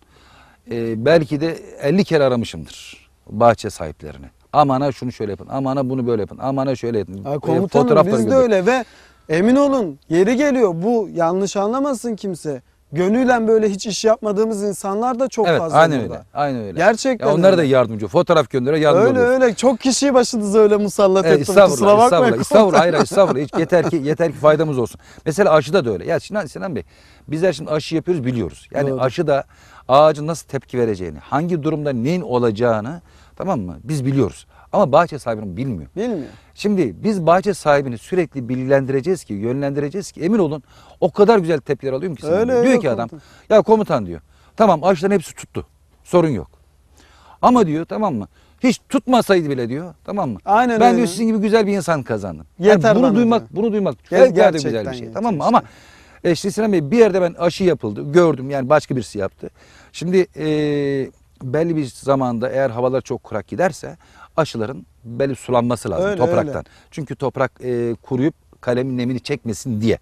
e, belki de 50 kere aramışımdır bahçe sahiplerini. Amana şunu şöyle yapın, amana bunu böyle yapın, amana şöyle yapın. Ha, e, komutanım e, biz de gördük. öyle ve emin olun yeri geliyor bu yanlış anlamasın kimse gönülen böyle hiç iş yapmadığımız insanlar da çok Evet fazla aynen burada. öyle. aynı öyle. Gerçekten. Ya onlara da yardımcı. Fotoğraf gönderiyor yardımcı öyle oluyor. öyle çok kişiyi başınıza öyle musallat Evet, ettim. Kusura estağfurullah, bakmayın. estağfurullah, estağfurullah, hayır, estağfurullah. Hiç yeter ki yeter ki faydamız olsun. Mesela aşıda da öyle. Ya Sinan, Sinan Bey, bizler şimdi aşı yapıyoruz biliyoruz. Yani Doğru. aşıda ağacın nasıl tepki vereceğini, hangi durumda neyin olacağını tamam mı? Biz biliyoruz. Ama bahçe sahibini bilmiyor. Bilmiyor. Şimdi biz bahçe sahibini sürekli bilgilendireceğiz ki, yönlendireceğiz ki emin olun o kadar güzel tepkiler alıyorum ki. Öyle, öyle diyor ki komutan. adam ya komutan diyor tamam ağaçların hepsi tuttu sorun yok. Ama diyor tamam mı hiç tutmasaydı bile diyor tamam mı? Aynen ben öyle. diyor sizin gibi güzel bir insan kazandım. Yeter yani bunu duymak diyor. bunu duymak çok gerçekten güzel bir şey tamam mı? Ama e, işte Sinan Bey bir yerde ben aşı yapıldı gördüm yani başka birisi yaptı. Şimdi e, belli bir zamanda eğer havalar çok kurak giderse aşıların belli sulanması lazım öyle, topraktan. Öyle. Çünkü toprak e, kuruyup kalemin nemini çekmesin diye.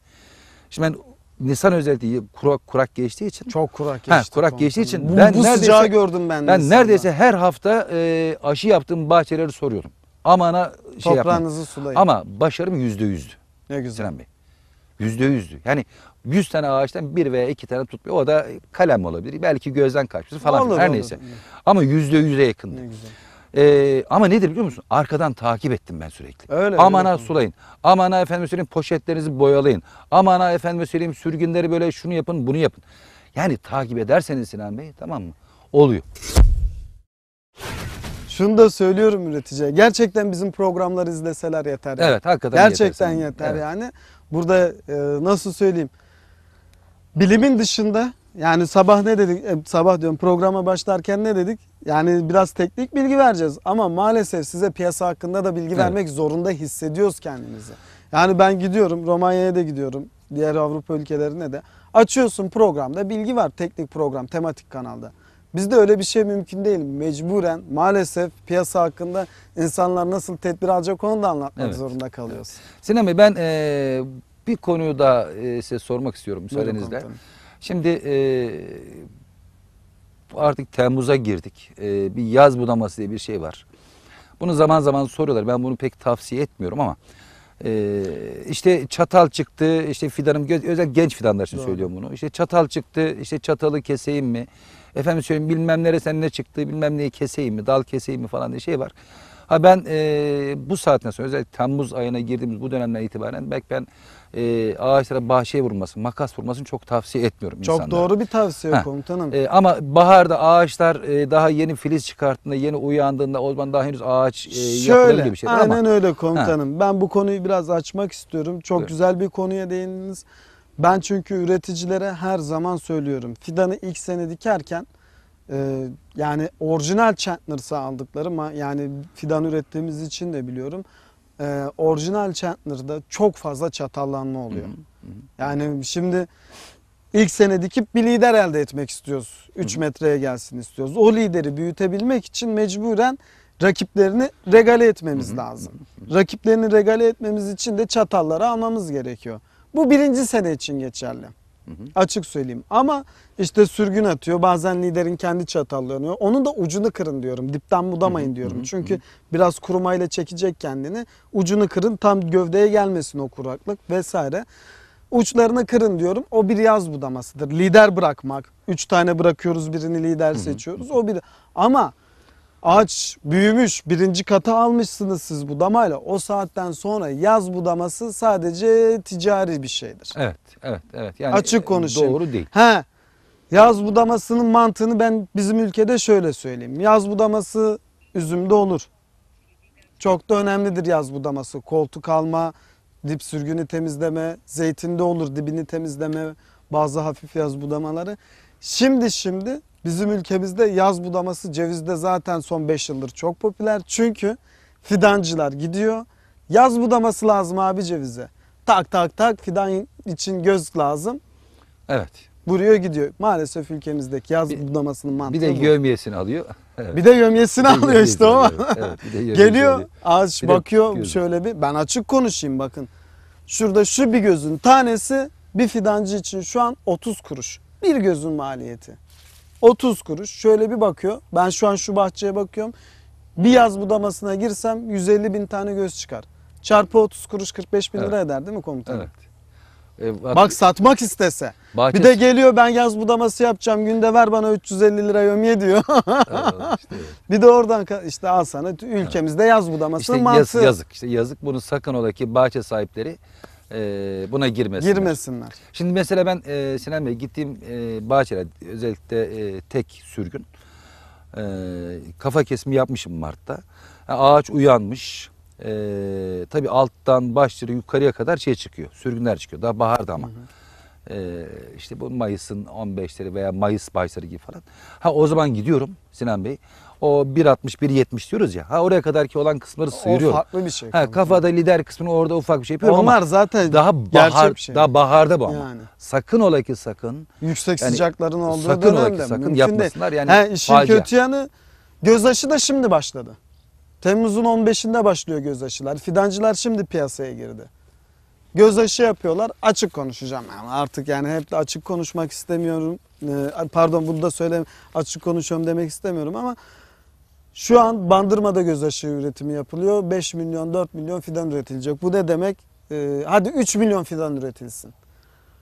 Şimdi ben Nisan özelliği kurak, kurak geçtiği için çok kurak geçti. He, kurak geçtiği için bu, ben bu neredeyse, sıcağı gördüm ben. Ben Nisan'da. neredeyse her hafta e, aşı yaptığım bahçeleri soruyorum. Amana şey Toprağınızı yapma. sulayın. Ama başarım yüzde yüzdü. Ne güzel. Sinan Bey. Yüzde yüzdü. Yani yüz tane ağaçtan bir veya iki tane tutmuyor. O da kalem olabilir. Belki gözden kaçmıştır falan. Olur, Her olur. neyse. Ama yüzde yüze yakındı. Ne güzel. Ee, ama nedir biliyor musun? Arkadan takip ettim ben sürekli. Öyle, amana öyle. sulayın. Amana efendim söyleyeyim poşetlerinizi boyalayın. Amana efendim söyleyeyim sürgünleri böyle şunu yapın bunu yapın. Yani takip ederseniz Sinan Bey tamam mı? Oluyor. Şunu da söylüyorum üreticiye. Gerçekten bizim programları izleseler yeter. Yani. Evet hakikaten Gerçekten yeter, yeter evet. yani. Burada e, nasıl söyleyeyim? Bilimin dışında yani sabah ne dedik? E, sabah diyorum programa başlarken ne dedik? Yani biraz teknik bilgi vereceğiz ama maalesef size piyasa hakkında da bilgi evet. vermek zorunda hissediyoruz kendimizi. Yani ben gidiyorum Romanya'ya da gidiyorum diğer Avrupa ülkelerine de. Açıyorsun programda bilgi var teknik program tematik kanalda. Bizde öyle bir şey mümkün değil. Mecburen maalesef piyasa hakkında insanlar nasıl tedbir alacak onu da anlatmak evet. zorunda kalıyoruz. Evet. Sinan Bey ben ee, bir konuyu da e, size sormak istiyorum müsaadenizle. Buyurun, Şimdi e, artık Temmuz'a girdik. E, bir yaz budaması diye bir şey var. Bunu zaman zaman soruyorlar. Ben bunu pek tavsiye etmiyorum ama e, işte çatal çıktı. İşte fidanım özel genç fidanlar için Doğru. söylüyorum bunu. İşte çatal çıktı. İşte çatalı keseyim mi? Efendim söyleyeyim bilmem neresinden ne çıktı bilmem neyi keseyim mi? Dal keseyim mi falan diye şey var. Ha ben e, bu saatten sonra özellikle Temmuz ayına girdiğimiz bu dönemden itibaren belki ben e, ağaçlara bahçeye vurmasın, makas vurmasın çok tavsiye etmiyorum çok insanlara. Çok doğru bir tavsiye ha. komutanım. E, ama baharda ağaçlar e, daha yeni filiz çıkarttığında, yeni uyandığında o zaman daha henüz ağaç e, Şöyle, gibi şeyler aynen öyle komutanım. Ha. Ben bu konuyu biraz açmak istiyorum. Çok evet. güzel bir konuya değindiniz. Ben çünkü üreticilere her zaman söylüyorum. Fidanı ilk sene dikerken e, yani orijinal Chandler'sa aldıklarım yani fidan ürettiğimiz için de biliyorum e, orijinal Chandler'da çok fazla çatallanma oluyor. Hı hı. Yani şimdi ilk sene dikip bir lider elde etmek istiyoruz. 3 metreye gelsin istiyoruz. O lideri büyütebilmek için mecburen rakiplerini regale etmemiz hı hı. lazım. Rakiplerini regale etmemiz için de çatalları almamız gerekiyor. Bu birinci sene için geçerli. Hı hı. Açık söyleyeyim. Ama işte sürgün atıyor. Bazen liderin kendi çatallanıyor. Onun da ucunu kırın diyorum. Dipten budamayın diyorum. Hı hı. Çünkü hı hı. biraz kurumayla çekecek kendini. Ucunu kırın tam gövdeye gelmesin o kuraklık vesaire. Uçlarını kırın diyorum. O bir yaz budamasıdır. Lider bırakmak. Üç tane bırakıyoruz birini lider hı hı. seçiyoruz. O bir ama Ağaç büyümüş birinci kata almışsınız siz budamayla. O saatten sonra yaz budaması sadece ticari bir şeydir. Evet evet evet. Yani Açık e, konuşayım. Doğru değil. He. Yaz budamasının mantığını ben bizim ülkede şöyle söyleyeyim. Yaz budaması üzümde olur. Çok da önemlidir yaz budaması. Koltuk alma, dip sürgünü temizleme, zeytinde olur dibini temizleme, bazı hafif yaz budamaları. Şimdi şimdi Bizim ülkemizde yaz budaması cevizde zaten son 5 yıldır çok popüler. Çünkü fidancılar gidiyor. Yaz budaması lazım abi cevize. Tak tak tak fidan için göz lazım. Evet. Buraya gidiyor. Maalesef ülkemizdeki yaz bir, budamasının mantığı Bir de bu. gömyesini alıyor. Evet. Bir de gömyesini alıyor işte o. Evet, Geliyor ağaç bir bakıyor de, şöyle bir ben açık konuşayım bakın. Şurada şu bir gözün tanesi bir fidancı için şu an 30 kuruş. Bir gözün maliyeti. 30 kuruş. Şöyle bir bakıyor. Ben şu an şu bahçeye bakıyorum. Bir yaz budamasına girsem 150 bin tane göz çıkar. Çarpı 30 kuruş 45 bin evet. lira eder değil mi komutanım? Evet. E, bak, bak satmak istese. Bahçesi. Bir de geliyor ben yaz budaması yapacağım günde ver bana 350 lira ömye diyor. evet, işte. Bir de oradan işte al sana ülkemizde yaz budaması işte mantığı. Yaz, yazık işte yazık bunu sakın ola ki bahçe sahipleri e, buna girmesinler. Girmesinler. Şimdi mesela ben e, Sinan Bey gittiğim e, bahçelerde özellikle e, tek sürgün e, kafa kesimi yapmışım Mart'ta. Yani e, ağaç uyanmış. E, tabii alttan başları yukarıya kadar şey çıkıyor. Sürgünler çıkıyor. Daha baharda ama. Hı hı. Ee, işte bu Mayıs'ın 15'leri veya Mayıs başları gibi falan. Ha o zaman gidiyorum Sinan Bey o 1.60-1.70 diyoruz ya. Ha oraya kadarki olan kısımları sıyırıyor. farklı bir şey. Ha, kafada lider kısmını orada ufak bir şey yapıyor. Onlar ama zaten daha bahar, şey. daha baharda bu ama. Yani. Sakın ola ki sakın. Yüksek yani, sıcakların olduğu sakın dönemde. Sakın ola ki sakın yapmasınlar. Değil. Yani ha, işin facia. kötü yanı gözdaşı da şimdi başladı. Temmuz'un 15'inde başlıyor gözdaşılar. Fidancılar şimdi piyasaya girdi. Gözdaşı yapıyorlar. Açık konuşacağım. Yani artık yani hep de açık konuşmak istemiyorum. Ee, pardon bunu da söyle açık konuşuyorum demek istemiyorum ama şu an Bandırma'da gözdaşı üretimi yapılıyor. 5 milyon 4 milyon fidan üretilecek. Bu ne demek? Ee, hadi 3 milyon fidan üretilsin.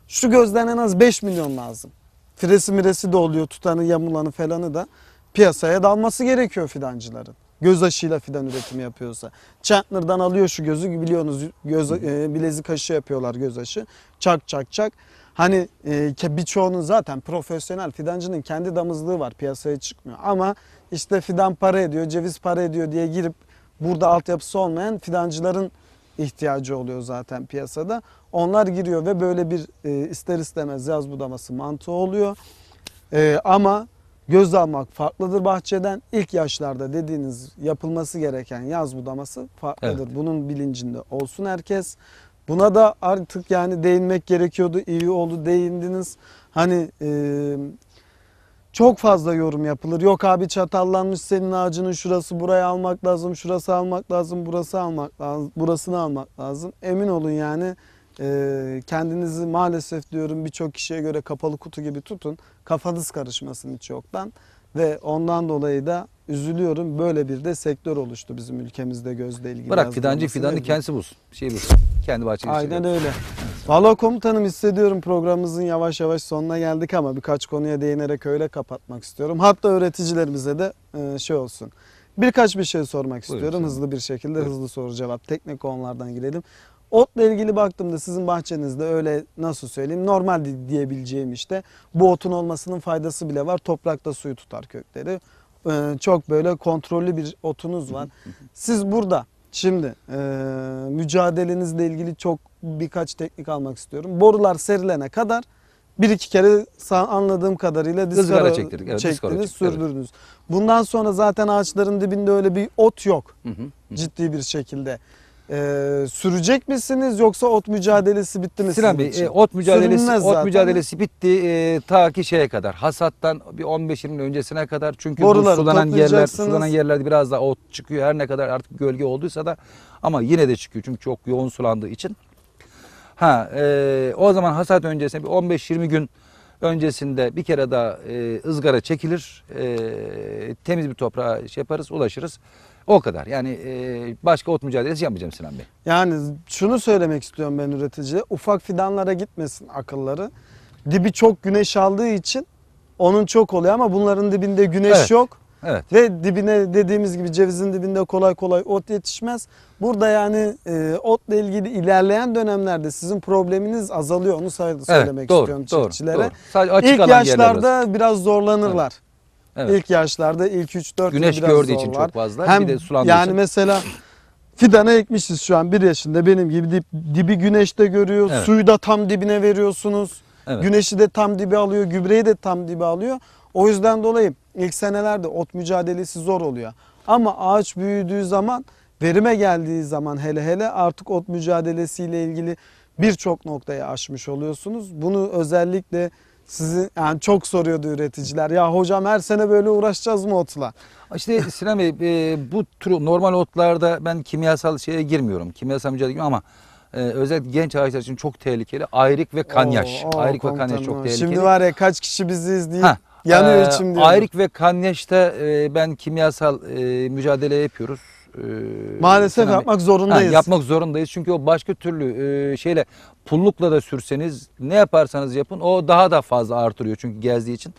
Şu gözden en az 5 milyon lazım. Firesi miresi de oluyor tutanı yamulanı falanı da piyasaya dalması gerekiyor fidancıların. Göz aşıyla fidan üretimi yapıyorsa. Çantner'dan alıyor şu gözü biliyorsunuz göz, e, bilezik aşı yapıyorlar göz aşı. Çak çak çak. Hani e, birçoğunun zaten profesyonel fidancının kendi damızlığı var piyasaya çıkmıyor. Ama işte fidan para ediyor, ceviz para ediyor diye girip burada altyapısı olmayan fidancıların ihtiyacı oluyor zaten piyasada. Onlar giriyor ve böyle bir e, ister istemez yaz budaması mantığı oluyor. E, ama göz almak farklıdır bahçeden. İlk yaşlarda dediğiniz yapılması gereken yaz budaması farklıdır. Evet. Bunun bilincinde olsun herkes. Buna da artık yani değinmek gerekiyordu. İyi oldu değindiniz. Hani e, çok fazla yorum yapılır. Yok abi çatallanmış senin ağacının şurası buraya almak lazım, şurası almak lazım, burası almak lazım, burasını almak lazım. Emin olun yani e, kendinizi maalesef diyorum birçok kişiye göre kapalı kutu gibi tutun. Kafanız karışmasın hiç yoktan. Ve ondan dolayı da üzülüyorum. Böyle bir de sektör oluştu bizim ülkemizde gözle ilgili. Bırak fidancı fidanı evde. kendisi bulsun. Şey bulsun. Kendi bahçesi. Aynen öyle. Valla komutanım hissediyorum programımızın yavaş yavaş sonuna geldik ama birkaç konuya değinerek öyle kapatmak istiyorum. Hatta öğreticilerimize de e, şey olsun. Birkaç bir şey sormak Buyurun istiyorum. Hızlı bir şekilde Buyurun. hızlı soru cevap. Teknik konulardan gidelim. Otla ilgili baktığımda sizin bahçenizde öyle nasıl söyleyeyim normal diyebileceğim işte bu otun olmasının faydası bile var. Toprakta suyu tutar kökleri. Ee, çok böyle kontrollü bir otunuz var. Siz burada şimdi e, mücadelenizle ilgili çok birkaç teknik almak istiyorum. Borular serilene kadar bir iki kere anladığım kadarıyla diskara çektirdik, evet, çektiniz, çektik, sürdürdünüz. Evet. Bundan sonra zaten ağaçların dibinde öyle bir ot yok ciddi bir şekilde e, sürecek misiniz yoksa ot mücadelesi bitti mi? Sinan Bey e, ot mücadelesi Sürünmez ot zaten. mücadelesi bitti e, ta ki şeye kadar hasattan bir 15 20 öncesine kadar çünkü Boruları sulanan yerler sulanan yerlerde biraz daha ot çıkıyor her ne kadar artık gölge olduysa da ama yine de çıkıyor çünkü çok yoğun sulandığı için. Ha e, o zaman hasat öncesinde bir 15-20 gün öncesinde bir kere daha e, ızgara çekilir. E, temiz bir toprağa şey yaparız, ulaşırız. O kadar. Yani e, başka ot mücadelesi yapmayacağım Sinan Bey. Yani şunu söylemek istiyorum ben üretici, Ufak fidanlara gitmesin akılları. Dibi çok güneş aldığı için onun çok oluyor ama bunların dibinde güneş Evet. yok. Evet. Ve dibine dediğimiz gibi cevizin dibinde kolay kolay ot yetişmez. Burada yani e, otla ilgili ilerleyen dönemlerde sizin probleminiz azalıyor. Onu say- söylemek istiyorum çiftçilere. Sadece İlk yaşlarda biraz zorlanırlar. Evet. İlk yaşlarda ilk 3-4 Güneş gördüğü için var. çok fazla. Hem, bir de sulandığı yani için. mesela fidana ekmişiz şu an bir yaşında benim gibi dip, dibi güneşte görüyor. Evet. Suyu da tam dibine veriyorsunuz. Evet. Güneşi de tam dibi alıyor. Gübreyi de tam dibi alıyor. O yüzden dolayı ilk senelerde ot mücadelesi zor oluyor. Ama ağaç büyüdüğü zaman verime geldiği zaman hele hele artık ot mücadelesiyle ilgili birçok noktayı aşmış oluyorsunuz. Bunu özellikle sizi yani çok soruyordu üreticiler. Ya hocam her sene böyle uğraşacağız mı otla? İşte Sinan Bey e, bu tür normal otlarda ben kimyasal şeye girmiyorum. Kimyasal mücadele ama e, özellikle genç ağaçlar için çok tehlikeli. Ayrik ve kanyaş. Oo, oo, ayrik ve kanyaş çok tehlikeli. Şimdi var ya kaç kişi bizi izleyip ha, yanıyor ee, içim diyor. Ayrik ve kanyaşta e, ben kimyasal e, mücadele yapıyoruz. Ee, Maalesef dinamik. yapmak zorundayız. Ha, yapmak zorundayız çünkü o başka türlü e, şeyle pullukla da sürseniz ne yaparsanız yapın o daha da fazla artırıyor çünkü gezdiği için.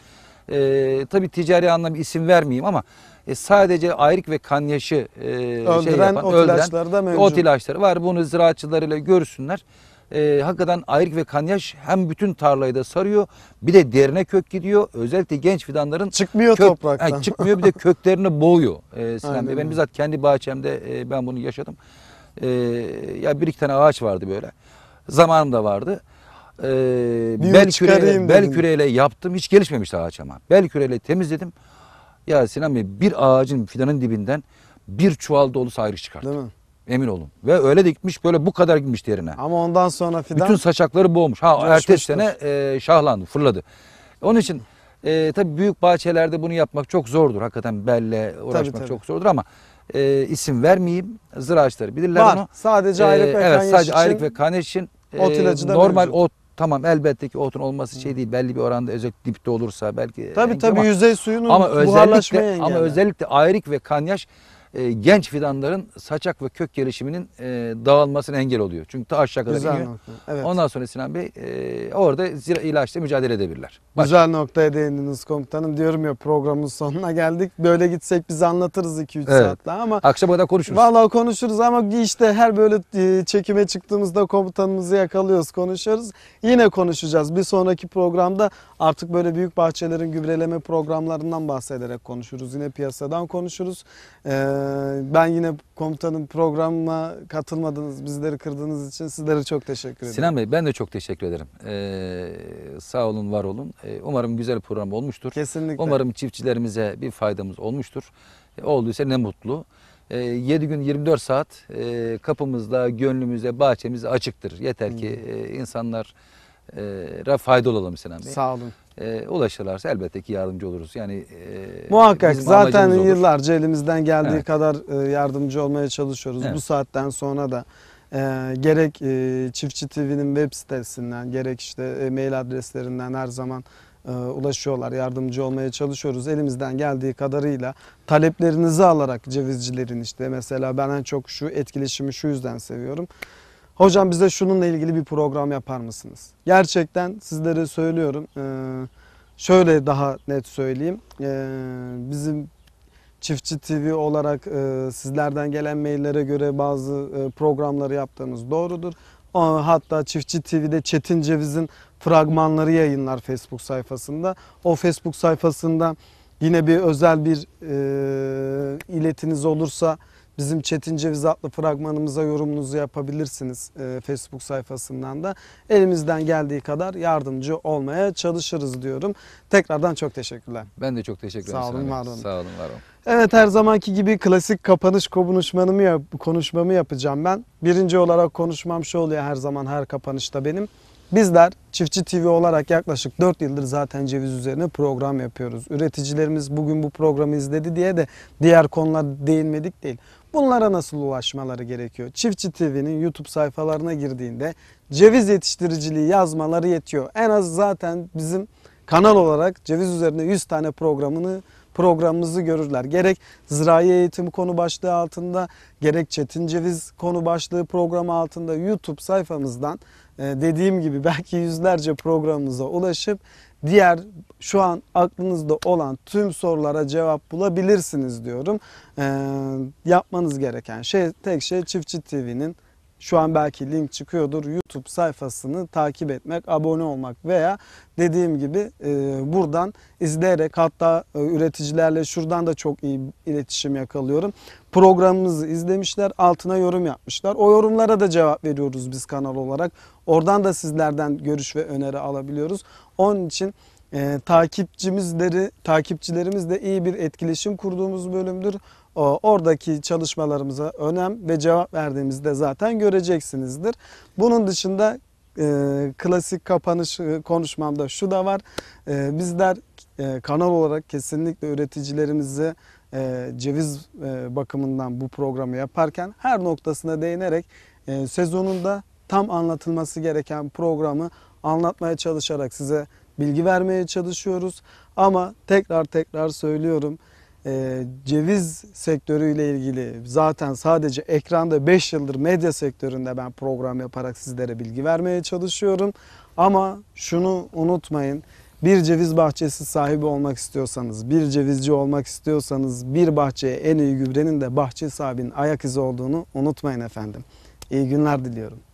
E, tabii ticari anlamda isim vermeyeyim ama e, sadece ayrık ve kanyaşı e, şey öldüren şey yapan, ot öldüren ilaçları da mevcut. ot ilaçları var. Bunu ziraatçılar ile görüşsünler e, hakikaten ayrık ve kanyaş hem bütün tarlayı da sarıyor. Bir de derine kök gidiyor. Özellikle genç fidanların çıkmıyor kök, topraktan. Yani çıkmıyor bir de köklerini boğuyor e, Sinan Bey. Ben bizzat kendi bahçemde e, ben bunu yaşadım. E, ya bir iki tane ağaç vardı böyle. Zamanım da vardı. E, bel küreyle, bel küreyle yaptım. Hiç gelişmemişti ağaç ama. Bel küreyle temizledim. Ya Sinan Bey bir ağacın fidanın dibinden bir çuval dolusu ayrık çıkarttım. Değil mi? Emin olun. Ve öyle dikmiş böyle bu kadar gitmiş yerine. Ama ondan sonra fidan... Bütün saçakları boğmuş. Ha ertesi sene e, şahlandı, fırladı. Onun için e, tabii büyük bahçelerde bunu yapmak çok zordur. Hakikaten belle uğraşmak tabii, tabii. çok zordur ama e, isim vermeyeyim. Ziraatçıları bilirler Var. onu. Sadece aylık e, ve evet, sadece için, aylık ve kaneş için e, ot ilacı da normal mevcut. ot tamam elbette ki otun olması şey değil. Belli bir oranda özellikle dipte olursa belki. Tabii tabii ama, yüzey suyunun ama buharlaşmaya engelli. Ama özellikle ayrık ve kanyaş e, genç fidanların saçak ve kök gelişiminin e, dağılmasına engel oluyor. Çünkü ta aşağı kadar Güzel iniyor. nokta. Evet. Ondan sonra Sinan Bey e, orada zira ilaçla mücadele edebilirler. Başka. Güzel noktaya değindiniz komutanım. Diyorum ya programın sonuna geldik. Böyle gitsek biz anlatırız 2-3 evet. saat daha ama. Akşama kadar konuşuruz. Vallahi konuşuruz ama işte her böyle e, çekime çıktığımızda komutanımızı yakalıyoruz, konuşuyoruz. Yine konuşacağız. Bir sonraki programda artık böyle büyük bahçelerin gübreleme programlarından bahsederek konuşuruz. Yine piyasadan konuşuruz. Ee, ee, ben yine komutanım programıma katılmadınız, bizleri kırdığınız için sizlere çok teşekkür ederim. Sinan Bey ben de çok teşekkür ederim. Ee, sağ olun, var olun. Ee, umarım güzel program olmuştur. Kesinlikle. Umarım çiftçilerimize bir faydamız olmuştur. Ee, olduysa ne mutlu. Ee, 7 gün 24 saat e, kapımızda, gönlümüzde, bahçemizde açıktır. Yeter ki e, insanlar e, faydalı olalım Sinan Bey. Sağ olun. E, ulaşırlarsa elbette ki yardımcı oluruz. Yani e, muhakkak zaten yıllarca elimizden geldiği evet. kadar e, yardımcı olmaya çalışıyoruz. Evet. Bu saatten sonra da e, gerek e, Çiftçi TV'nin web sitesinden gerek işte e, mail adreslerinden her zaman e, ulaşıyorlar. Yardımcı olmaya çalışıyoruz. Elimizden geldiği kadarıyla taleplerinizi alarak cevizcilerin işte mesela ben en çok şu etkileşimi şu yüzden seviyorum. Hocam bize şununla ilgili bir program yapar mısınız? Gerçekten sizlere söylüyorum. E, şöyle daha net söyleyeyim. E, bizim Çiftçi TV olarak e, sizlerden gelen maillere göre bazı programları yaptığımız doğrudur. Hatta Çiftçi TV'de Çetin Ceviz'in fragmanları yayınlar Facebook sayfasında. O Facebook sayfasında yine bir özel bir iletiniz olursa... Bizim Çetin Ceviz adlı fragmanımıza yorumunuzu yapabilirsiniz e, Facebook sayfasından da. Elimizden geldiği kadar yardımcı olmaya çalışırız diyorum. Tekrardan çok teşekkürler. Ben de çok teşekkür ederim. Sağ olun, var olun. Sağ olun, var olun. Evet her zamanki gibi klasik kapanış konuşmamı, yap konuşmamı yapacağım ben. Birinci olarak konuşmam şu oluyor her zaman her kapanışta benim. Bizler Çiftçi TV olarak yaklaşık 4 yıldır zaten ceviz üzerine program yapıyoruz. Üreticilerimiz bugün bu programı izledi diye de diğer konular değinmedik değil. Bunlara nasıl ulaşmaları gerekiyor? Çiftçi TV'nin YouTube sayfalarına girdiğinde ceviz yetiştiriciliği yazmaları yetiyor. En az zaten bizim kanal olarak ceviz üzerine 100 tane programını programımızı görürler. Gerek zirai eğitimi konu başlığı altında gerek Çetin Ceviz konu başlığı programı altında YouTube sayfamızdan e, dediğim gibi belki yüzlerce programımıza ulaşıp diğer şu an aklınızda olan tüm sorulara cevap bulabilirsiniz diyorum. Ee, yapmanız gereken şey tek şey Çiftçi TV'nin şu an belki link çıkıyordur. YouTube sayfasını takip etmek, abone olmak veya dediğim gibi e, buradan izleyerek hatta e, üreticilerle şuradan da çok iyi iletişim yakalıyorum. Programımızı izlemişler, altına yorum yapmışlar. O yorumlara da cevap veriyoruz biz kanal olarak. Oradan da sizlerden görüş ve öneri alabiliyoruz. Onun için e, takipçimizleri, takipçilerimizle iyi bir etkileşim kurduğumuz bölümdür. Oradaki çalışmalarımıza önem ve cevap verdiğimizde zaten göreceksinizdir. Bunun dışında e, klasik kapanış e, konuşmamda şu da var. E, bizler e, kanal olarak kesinlikle üreticilerimizi e, ceviz e, bakımından bu programı yaparken her noktasına değinerek e, sezonunda tam anlatılması gereken programı anlatmaya çalışarak size bilgi vermeye çalışıyoruz. Ama tekrar tekrar söylüyorum e, ceviz sektörüyle ilgili zaten sadece ekranda 5 yıldır medya sektöründe ben program yaparak sizlere bilgi vermeye çalışıyorum. Ama şunu unutmayın. Bir ceviz bahçesi sahibi olmak istiyorsanız, bir cevizci olmak istiyorsanız bir bahçeye en iyi gübrenin de bahçe sahibinin ayak izi olduğunu unutmayın efendim. İyi günler diliyorum.